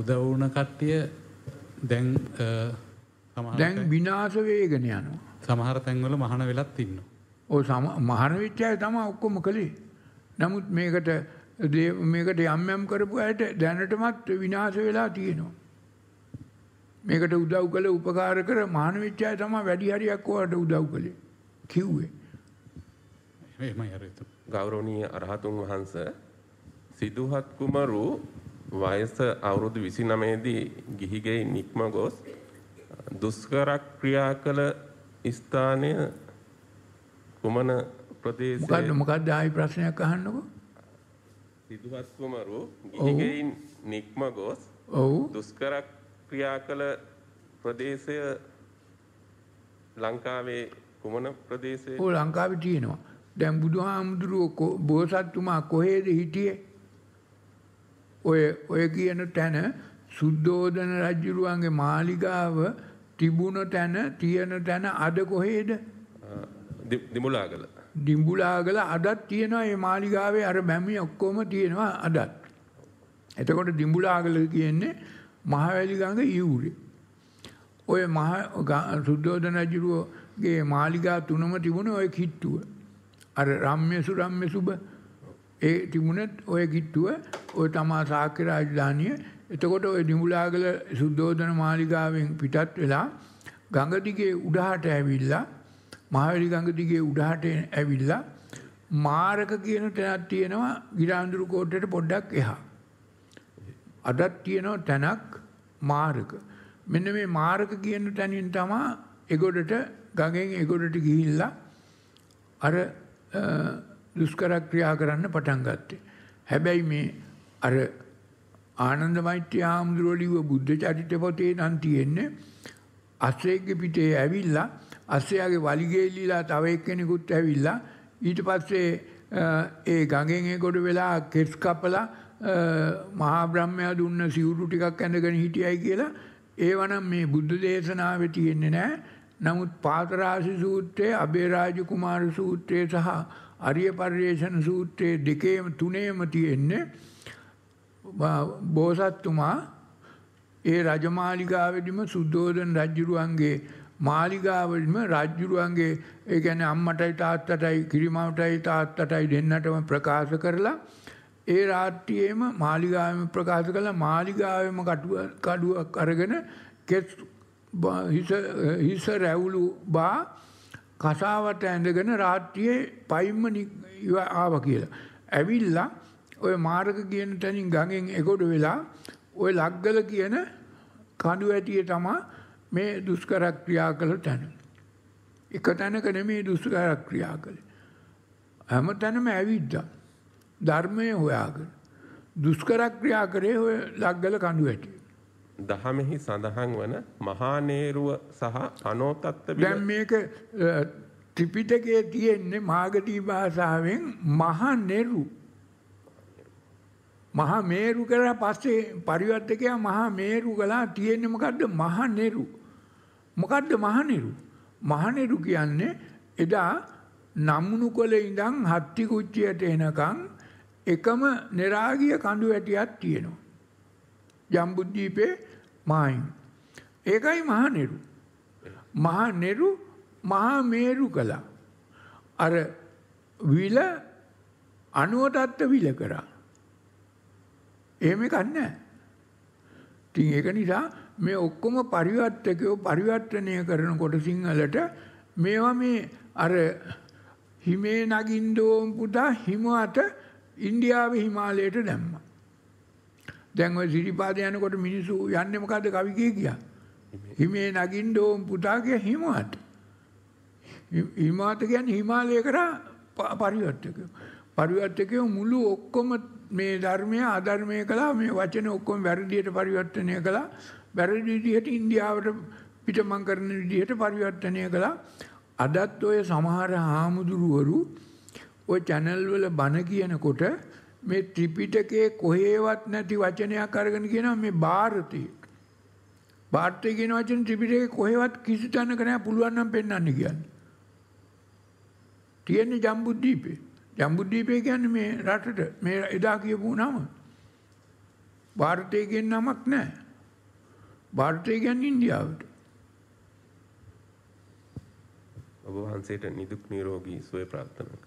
උදව වුණ කට්ටිය දැන් දැන් විනාශ වේගෙන යනවා. සමහර තැන්වල මහන වෙලත් ඉන්නවා. ඔය මහන වෙච්ච අය තමයි ඔක්කොම කළේ. නමුත් මේකට මේකට යම් යම් කරපු අයට දැනටමත් විනාශ වෙලා තියෙනවා. මේකට උදව් කළ උපකාර කර මහාන වෙච්ච අය තමයි වැඩි හරියක් ඔයාලට උදව් කළේ කිව්වේ. එහෙමයි හරියට. ගෞරවනීය අරහතුන් වහන්සේ සිදුහත් කුමරු වයස අවුරුදු 29 දී ගිහිගෙයි නික්ම ගොස් දුෂ්කර ක්‍රියා කළ ස්ථානය කුමන ප්‍රදේශයේ මොකද්ද මොකද්ද ආයි ප්‍රශ්නයක් අහන්නකෝ සිදුහස් කුමරු ගිහිගෙයි නික්ම ගොස් ඔව් දුෂ්කර ක්‍රියා කළ ප්‍රදේශය ලංකාවේ කුමන ප්‍රදේශයේ ඔව් ලංකාවේ තියෙනවා දැන් බුදුහාමුදුරුවෝ බෝසත්තුමා කොහෙද හිටියේ ඔය ඔය කියන තැන සුද්ධෝදන රජ්ජුරුවන්ගේ මාලිගාව තිබුණ තැන තියෙන තැන අද කොහේද? දිඹුලාගල. දිඹුලාගල අදත් තියෙනවා මේ මාලිගාවේ අර බැමි ඔක්කොම තියෙනවා අදත්. එතකොට දිඹුලාගල කියන්නේ මහවැලි ගඟ ඊවුරේ. ඔය මහ සුද්ධෝදන රජුගේ මාලිගා තුනම තිබුණේ ඔය කිට්ටුව. අර රම්‍ය සුරම්‍ය සුබ ඒ තිබුණත් ඔය කිට්ටුව ඔය තමා සාක්‍ය රාජධානිය. එතකොට ඔය නිමුලාගල සුද්ධෝදන මාලිගාවෙන් පිටත් වෙලා ගඟ දිගේ උඩහට ඇවිල්ලා මහවැලි ගඟ දිගේ උඩහට ඇවිල්ලා මාරක කියන තැනක් තියෙනවා ගිරාඳුරු කෝට්ටේට පොඩ්ඩක් එහා. අදත් තියෙනවා තැනක් මාරක. මෙන්න මේ මාරක කියන තැනින් තමා එගොඩට ගඟෙන් එගොඩට ගිහිල්ලා අර දුෂ්කර ක්‍රියා කරන්න පටන් ගත්තේ. හැබැයි මේ අර ආනන්ද මෛත්‍රී හාමුදුරුවෝ ලිව්ව බුද්ධ චරිත පොතේ නම් තියෙන්නේ අස්සේගේ පිටේ ඇවිල්ලා අස්සයාගේ වලිගේලිලා තව එක්කෙනෙකුත් ඇවිල්ලා ඊට පස්සේ ඒ ගඟෙන් එගොඩ වෙලා කෙස් කපලා මහා බ්‍රහ්මයා දුන්න සිවුරු ටිකක් ඇඳගෙන හිටියයි කියලා ඒවනම් මේ බුද්ධ දේශනාවේ තියෙන්නේ නැහැ. නමුත් පාතරාසි සූත්‍රයේ, අබේරාජ කුමාර සූත්‍රයේ සහ අරිය පරිේෂණ සූත්‍රයේ දෙකේම තුනේම තියෙන්නේ බෝසත්තුමා ඒ රජමාලිගාවදිම සුද්දෝදන රජ්ජුරුවන්ගේ මාලිගාවලින්ම රජ්ජුරුවන්ගේ ඒ කියන්නේ අම්මටයි තාත්තටයි කිරිමවටයි තාත්තටයි දෙන්නටම ප්‍රකාශ කරලා ඒ රාත්‍රියේම මාලිගාවෙම ප්‍රකාශ කළා මාලිගාවෙම කටුව කඩුවක් අරගෙන කෙස් හිස හිස රැවුළු බා කසාවට ඇඳගෙන රාත්‍රියේ පයින්ම ආවා කියලා. ඇවිල්ලා ওই මාර්ග කියන තැනින් ගඟෙන් එගොඩ වෙලා ওই ලග්ගල කියන කඳු ඇටිය තමයි මේ දුෂ්කර ක්‍රියා කළ තැන. එක තැනක නෙමෙයි දුෂ්කර ක්‍රියා කළේ. හැම තැනම ඇවිද්දා. ධර්මයේ හොයාගෙන. දුෂ්කර ක්‍රියා කරේ ඔය ලග්ගල කඳු ඇටිය. දහමෙහි සඳහන් වන මහා නේරුව සහ අනෝතත්ත බිල දැන් මේක ත්‍රිපිටකයේ තියෙන්නේ මාගදී භාෂාවෙන් මහා නේරුව මහා මේරු කරලා පස්සේ පරිවර්තකයා මහා මේරු කළා තියෙන්නේ මොකද්ද මහා නෙරු. මොකද්ද මහා නෙරු? මහා නෙරු කියන්නේ එදා නම්මුණු කොළ ඉඳන් හත්ති කුච්චියට එනකන් එකම නිරාගිය කඳු වැටියක් තියෙනවා. ජම්බුද්දීපේ මායින්. ඒකයි මහා නෙරු. මහා නෙරු මහා මේරු කළා. අර විල අනුවටත් විල කරා. එහෙම එකක් නැහැ. ඉතින් ඒක නිසා මේ ඔක්කොම පරිවර්තකයෝ පරිවර්තනය කරනකොට සිංහලට මේවා මේ අර හිමේ නගින්න ඕම් පුතා හිම අත ඉන්දියාවේ හිමාලයට දැම්මා. දැන් ඔය සිරිපාද යනකොට මිනිස්සු යන්නේ මොකද්ද කවි කී කියා. හිමේ නගින්න ඕම් පුතා කිය හිම අත. හිම අත කියන්නේ හිමාලය කරා පරිවර්තකයෝ. පරිවර්තකයෝ මුළු ඔක්කොම මේ ධර්මය අධර්මය කළා මේ වචන ඔක්කොම වැරදියට පරිවර්තනය කළා වැරදි විදිහට ඉන්දියාවට පිටමං කරන විදිහට පරිවර්තනය කළා අදත් ඔය සමහර හාමුදුරුවරු ඔය channel වල බණ කියනකොට මේ ත්‍රිපිටකයේ කොහේවත් නැති වචනයක් අරගෙන කියනවා මේ ಭಾರತය ಭಾರತය කියන වචන ත්‍රිපිටකයේ කොහේවත් කිසි තැනක නැහැ පුළුවන් නම් පෙන්වන්න කියන්නේ තියෙන්නේ ජම්බුද්දීපේ ජම්බුද්වීපය කියන්නේ මේ රටට මේ එදා කියපු නම. ಭಾರತයේ කියන නමක් නැහැ. ಭಾರತය කියන්නේ ඉන්දියාවට. ඔබ වහන්සේට නිදුක් නිරෝගී සුවය ප්‍රාර්ථනා